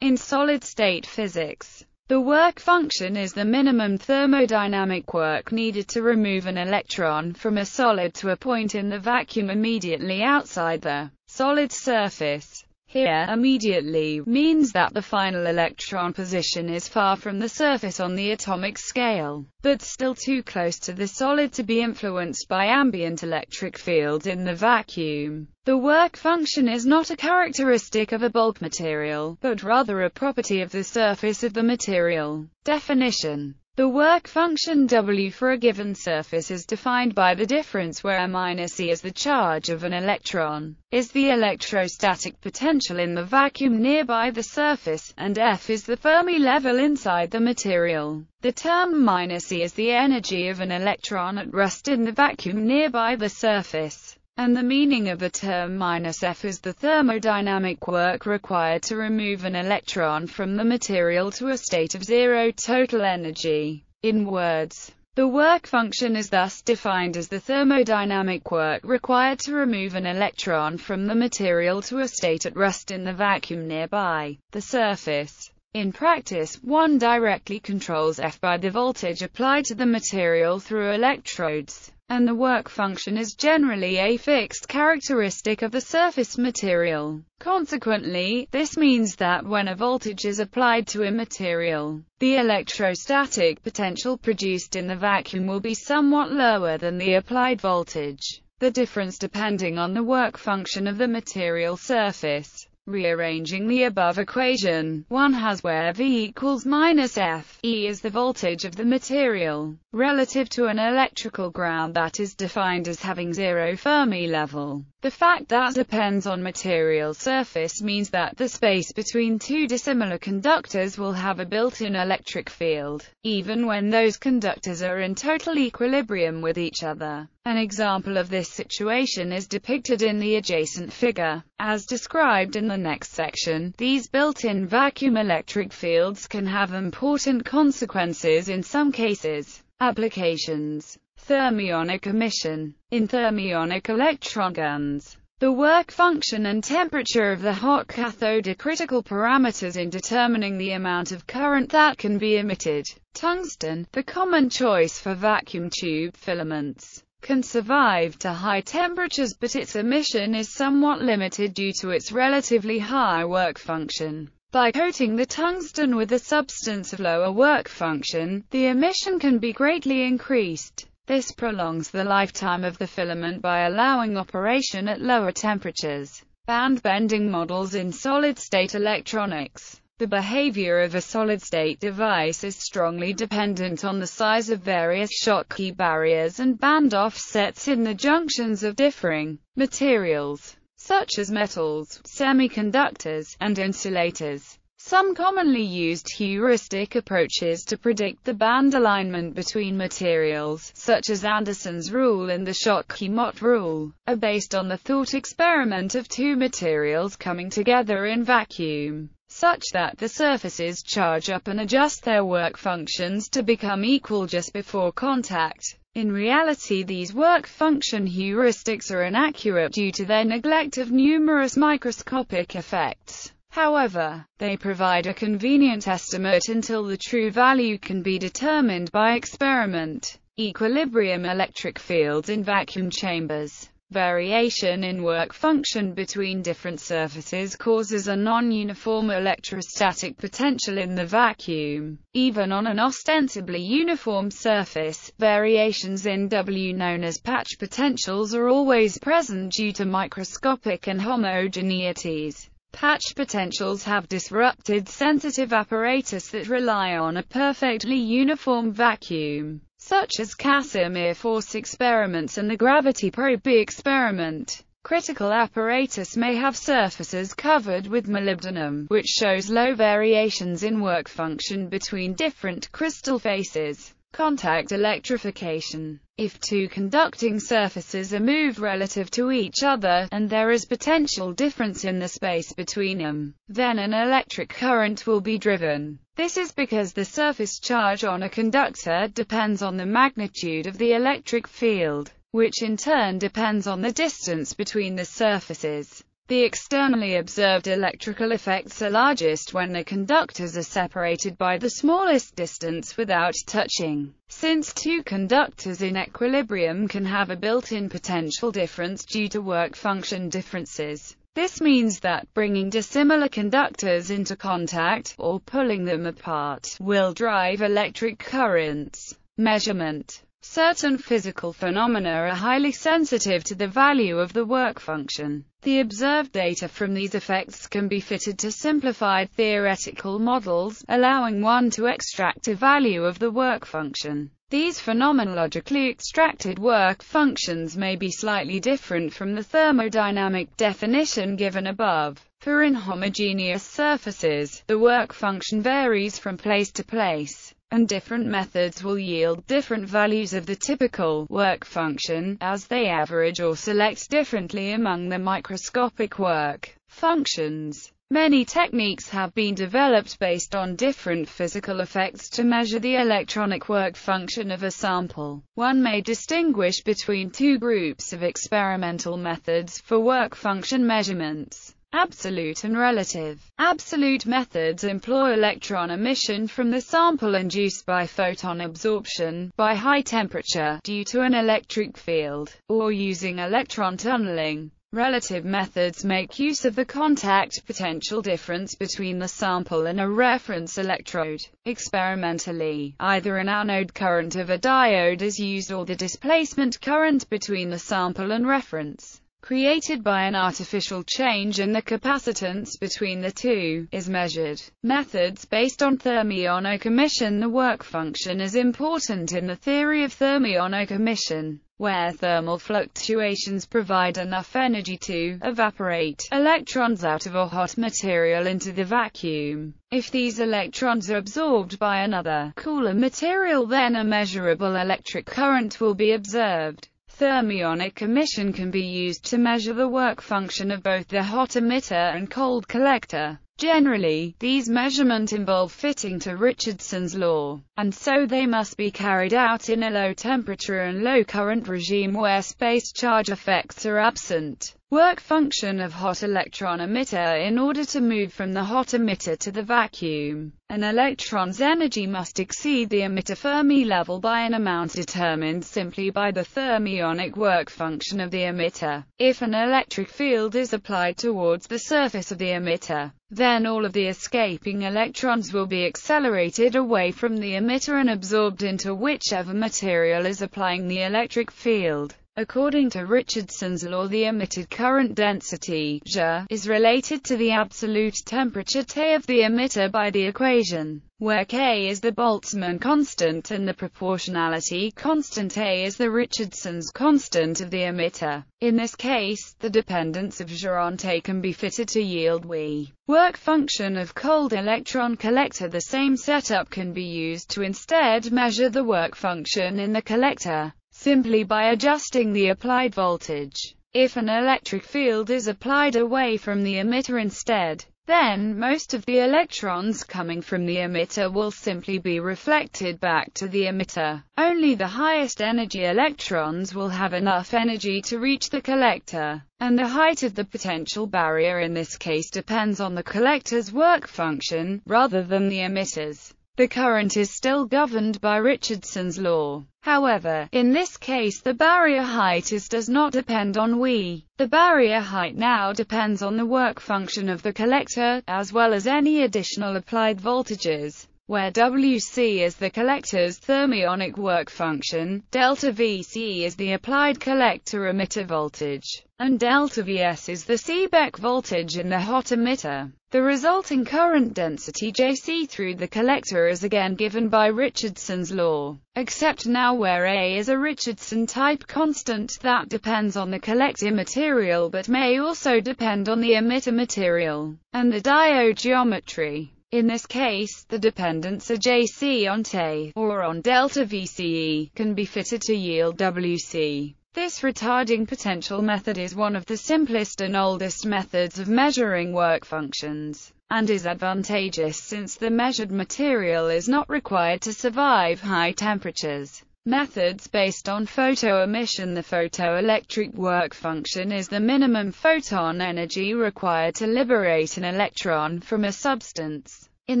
In solid-state physics, the work function is the minimum thermodynamic work needed to remove an electron from a solid to a point in the vacuum immediately outside the solid surface here immediately, means that the final electron position is far from the surface on the atomic scale, but still too close to the solid to be influenced by ambient electric fields in the vacuum. The work function is not a characteristic of a bulk material, but rather a property of the surface of the material. Definition the work function W for a given surface is defined by the difference where E is the charge of an electron, is the electrostatic potential in the vacuum nearby the surface, and F is the Fermi level inside the material. The term minus E is the energy of an electron at rest in the vacuum nearby the surface and the meaning of the term minus F is the thermodynamic work required to remove an electron from the material to a state of zero total energy. In words, the work function is thus defined as the thermodynamic work required to remove an electron from the material to a state at rest in the vacuum nearby the surface. In practice, one directly controls F by the voltage applied to the material through electrodes and the work function is generally a fixed characteristic of the surface material. Consequently, this means that when a voltage is applied to a material, the electrostatic potential produced in the vacuum will be somewhat lower than the applied voltage, the difference depending on the work function of the material surface. Rearranging the above equation, one has where V equals minus F, E is the voltage of the material, relative to an electrical ground that is defined as having zero Fermi level. The fact that depends on material surface means that the space between two dissimilar conductors will have a built-in electric field, even when those conductors are in total equilibrium with each other. An example of this situation is depicted in the adjacent figure. As described in the next section, these built-in vacuum electric fields can have important consequences in some cases applications thermionic emission. In thermionic electron guns, the work function and temperature of the hot cathode are critical parameters in determining the amount of current that can be emitted. Tungsten, the common choice for vacuum tube filaments, can survive to high temperatures but its emission is somewhat limited due to its relatively high work function. By coating the tungsten with a substance of lower work function, the emission can be greatly increased. This prolongs the lifetime of the filament by allowing operation at lower temperatures. Band bending models in solid-state electronics. The behavior of a solid-state device is strongly dependent on the size of various Schottky barriers and band offsets in the junctions of differing materials, such as metals, semiconductors, and insulators. Some commonly used heuristic approaches to predict the band alignment between materials, such as Anderson's rule and the Schottky-Mott rule, are based on the thought experiment of two materials coming together in vacuum, such that the surfaces charge up and adjust their work functions to become equal just before contact. In reality these work function heuristics are inaccurate due to their neglect of numerous microscopic effects. However, they provide a convenient estimate until the true value can be determined by experiment. Equilibrium electric fields in vacuum chambers. Variation in work function between different surfaces causes a non-uniform electrostatic potential in the vacuum. Even on an ostensibly uniform surface, variations in W known as patch potentials are always present due to microscopic and homogeneities. Patch potentials have disrupted sensitive apparatus that rely on a perfectly uniform vacuum, such as Casimir force experiments and the gravity probe experiment. Critical apparatus may have surfaces covered with molybdenum, which shows low variations in work function between different crystal faces contact electrification. If two conducting surfaces are moved relative to each other, and there is potential difference in the space between them, then an electric current will be driven. This is because the surface charge on a conductor depends on the magnitude of the electric field, which in turn depends on the distance between the surfaces. The externally observed electrical effects are largest when the conductors are separated by the smallest distance without touching. Since two conductors in equilibrium can have a built-in potential difference due to work function differences, this means that bringing dissimilar conductors into contact, or pulling them apart, will drive electric currents. Measurement Certain physical phenomena are highly sensitive to the value of the work function. The observed data from these effects can be fitted to simplified theoretical models, allowing one to extract a value of the work function. These phenomenologically extracted work functions may be slightly different from the thermodynamic definition given above. For inhomogeneous surfaces, the work function varies from place to place and different methods will yield different values of the typical work function, as they average or select differently among the microscopic work functions. Many techniques have been developed based on different physical effects to measure the electronic work function of a sample. One may distinguish between two groups of experimental methods for work function measurements. Absolute and relative. Absolute methods employ electron emission from the sample induced by photon absorption, by high temperature, due to an electric field, or using electron tunneling. Relative methods make use of the contact potential difference between the sample and a reference electrode. Experimentally, either an anode current of a diode is used or the displacement current between the sample and reference created by an artificial change in the capacitance between the two, is measured. Methods based on emission. The work function is important in the theory of emission, where thermal fluctuations provide enough energy to evaporate electrons out of a hot material into the vacuum. If these electrons are absorbed by another, cooler material then a measurable electric current will be observed thermionic emission can be used to measure the work function of both the hot emitter and cold collector. Generally, these measurements involve fitting to Richardson's law, and so they must be carried out in a low temperature and low current regime where space charge effects are absent work function of hot electron emitter in order to move from the hot emitter to the vacuum. An electron's energy must exceed the emitter Fermi level by an amount determined simply by the thermionic work function of the emitter. If an electric field is applied towards the surface of the emitter, then all of the escaping electrons will be accelerated away from the emitter and absorbed into whichever material is applying the electric field. According to Richardson's law the emitted current density, J, is related to the absolute temperature T of the emitter by the equation, where K is the Boltzmann constant and the proportionality constant A is the Richardson's constant of the emitter. In this case, the dependence of J on T can be fitted to yield we work function of cold electron collector. The same setup can be used to instead measure the work function in the collector simply by adjusting the applied voltage. If an electric field is applied away from the emitter instead, then most of the electrons coming from the emitter will simply be reflected back to the emitter. Only the highest energy electrons will have enough energy to reach the collector, and the height of the potential barrier in this case depends on the collector's work function, rather than the emitter's. The current is still governed by Richardson's law. However, in this case the barrier height is does not depend on we. The barrier height now depends on the work function of the collector, as well as any additional applied voltages where WC is the collector's thermionic work function, delta VC is the applied collector emitter voltage, and delta VS is the Seebeck voltage in the hot emitter. The resulting current density JC through the collector is again given by Richardson's law, except now where A is a Richardson-type constant that depends on the collector material but may also depend on the emitter material, and the diode geometry. In this case, the dependence of JC on T or on delta VCE, can be fitted to yield WC. This retarding potential method is one of the simplest and oldest methods of measuring work functions, and is advantageous since the measured material is not required to survive high temperatures methods based on photo emission The photoelectric work function is the minimum photon energy required to liberate an electron from a substance. In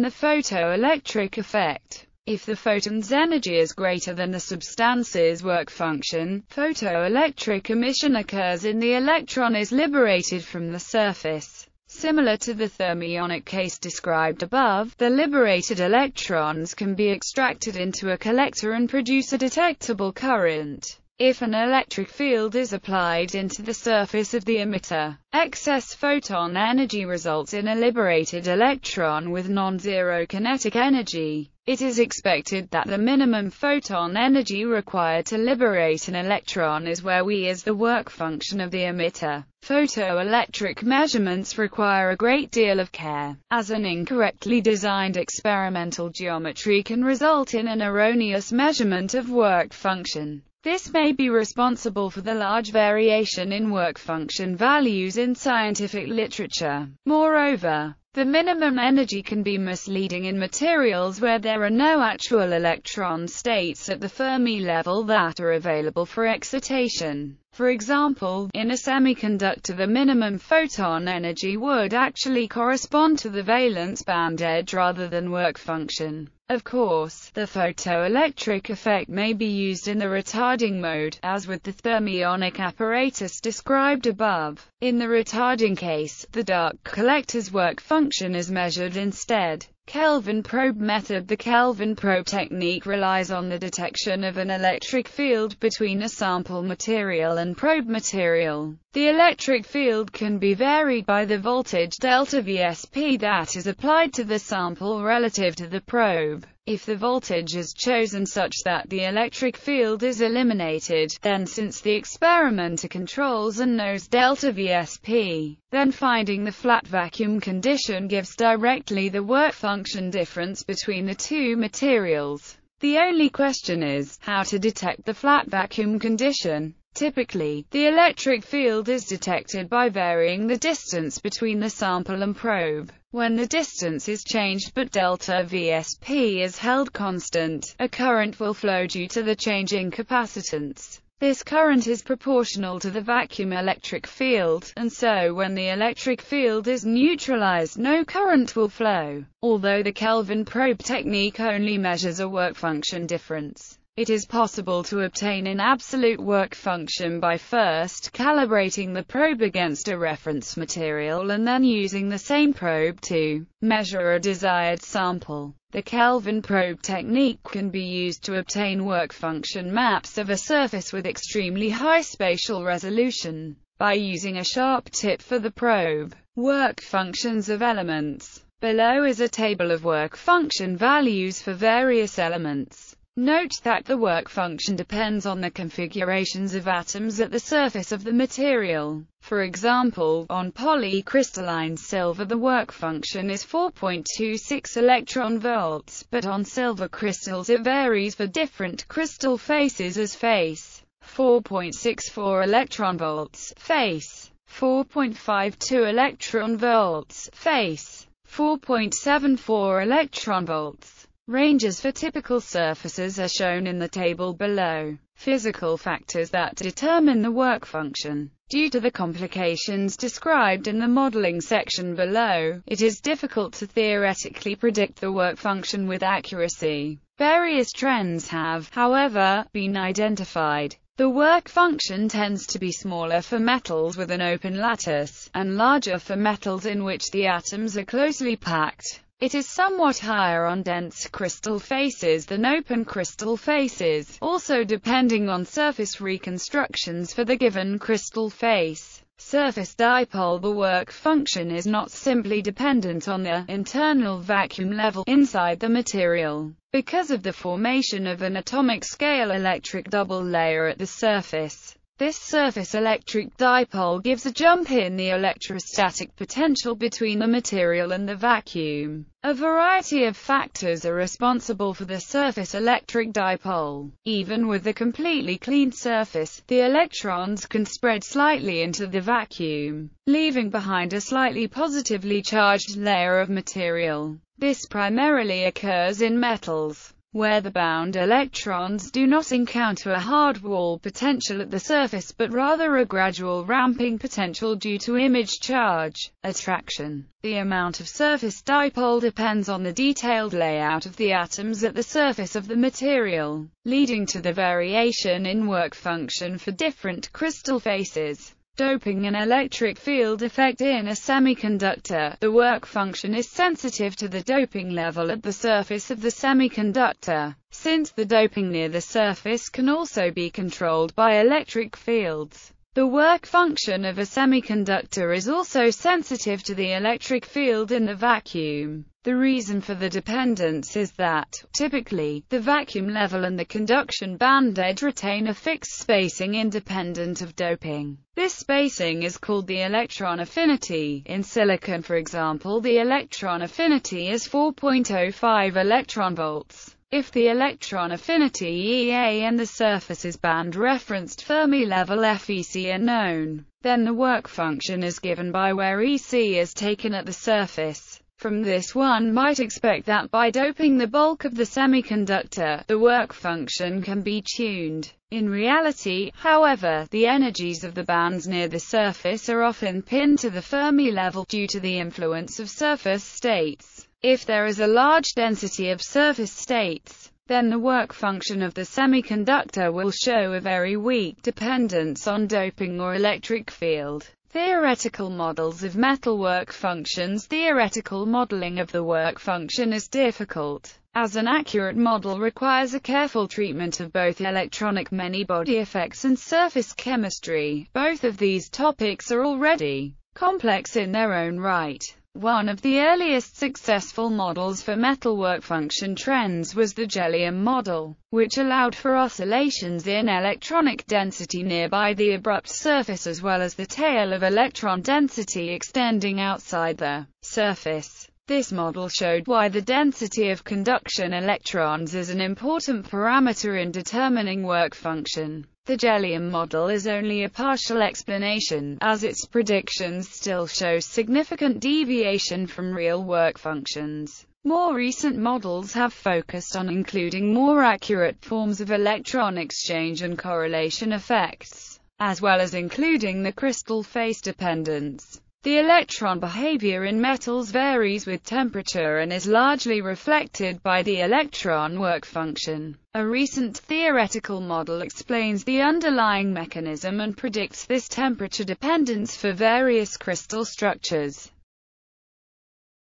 the photoelectric effect, if the photon's energy is greater than the substance's work function, photoelectric emission occurs and the electron is liberated from the surface. Similar to the thermionic case described above, the liberated electrons can be extracted into a collector and produce a detectable current. If an electric field is applied into the surface of the emitter, excess photon energy results in a liberated electron with non-zero kinetic energy. It is expected that the minimum photon energy required to liberate an electron is where we is the work function of the emitter. Photoelectric measurements require a great deal of care, as an incorrectly designed experimental geometry can result in an erroneous measurement of work function. This may be responsible for the large variation in work function values in scientific literature. Moreover, the minimum energy can be misleading in materials where there are no actual electron states at the Fermi level that are available for excitation. For example, in a semiconductor the minimum photon energy would actually correspond to the valence band edge rather than work function. Of course, the photoelectric effect may be used in the retarding mode, as with the thermionic apparatus described above. In the retarding case, the dark collector's work function is measured instead. Kelvin probe method The Kelvin probe technique relies on the detection of an electric field between a sample material and probe material. The electric field can be varied by the voltage delta VSP that is applied to the sample relative to the probe. If the voltage is chosen such that the electric field is eliminated, then since the experimenter controls and knows delta VSP, then finding the flat vacuum condition gives directly the work function difference between the two materials. The only question is, how to detect the flat vacuum condition. Typically, the electric field is detected by varying the distance between the sample and probe. When the distance is changed but delta VSP is held constant, a current will flow due to the change in capacitance. This current is proportional to the vacuum electric field, and so when the electric field is neutralized no current will flow, although the Kelvin probe technique only measures a work function difference. It is possible to obtain an absolute work function by first calibrating the probe against a reference material and then using the same probe to measure a desired sample. The Kelvin probe technique can be used to obtain work function maps of a surface with extremely high spatial resolution by using a sharp tip for the probe. Work functions of elements. Below is a table of work function values for various elements. Note that the work function depends on the configurations of atoms at the surface of the material. For example, on polycrystalline silver the work function is 4.26 electron volts, but on silver crystals it varies for different crystal faces as face 4.64 electron volts, face 4.52 electron volts, face 4.74 electron volts. Ranges for typical surfaces are shown in the table below. Physical factors that determine the work function. Due to the complications described in the modeling section below, it is difficult to theoretically predict the work function with accuracy. Various trends have, however, been identified. The work function tends to be smaller for metals with an open lattice, and larger for metals in which the atoms are closely packed. It is somewhat higher on dense crystal faces than open crystal faces, also depending on surface reconstructions for the given crystal face. Surface dipole The work function is not simply dependent on the internal vacuum level inside the material. Because of the formation of an atomic scale electric double layer at the surface, this surface electric dipole gives a jump in the electrostatic potential between the material and the vacuum. A variety of factors are responsible for the surface electric dipole. Even with a completely clean surface, the electrons can spread slightly into the vacuum, leaving behind a slightly positively charged layer of material. This primarily occurs in metals where the bound electrons do not encounter a hard wall potential at the surface but rather a gradual ramping potential due to image charge attraction. The amount of surface dipole depends on the detailed layout of the atoms at the surface of the material, leading to the variation in work function for different crystal faces doping an electric field effect in a semiconductor, the work function is sensitive to the doping level at the surface of the semiconductor. Since the doping near the surface can also be controlled by electric fields, the work function of a semiconductor is also sensitive to the electric field in the vacuum. The reason for the dependence is that, typically, the vacuum level and the conduction band edge retain a fixed spacing independent of doping. This spacing is called the electron affinity. In silicon, for example, the electron affinity is 4.05 electron volts. If the electron affinity EA and the surface's band referenced Fermi level FEC are known, then the work function is given by where EC is taken at the surface. From this one might expect that by doping the bulk of the semiconductor, the work function can be tuned. In reality, however, the energies of the bands near the surface are often pinned to the Fermi level, due to the influence of surface states. If there is a large density of surface states, then the work function of the semiconductor will show a very weak dependence on doping or electric field. Theoretical models of metalwork functions Theoretical modeling of the work function is difficult, as an accurate model requires a careful treatment of both electronic many-body effects and surface chemistry. Both of these topics are already complex in their own right. One of the earliest successful models for metalwork function trends was the Gelium model, which allowed for oscillations in electronic density nearby the abrupt surface as well as the tail of electron density extending outside the surface. This model showed why the density of conduction electrons is an important parameter in determining work function. The Jellium model is only a partial explanation, as its predictions still show significant deviation from real work functions. More recent models have focused on including more accurate forms of electron exchange and correlation effects, as well as including the crystal phase dependence. The electron behavior in metals varies with temperature and is largely reflected by the electron work function. A recent theoretical model explains the underlying mechanism and predicts this temperature dependence for various crystal structures.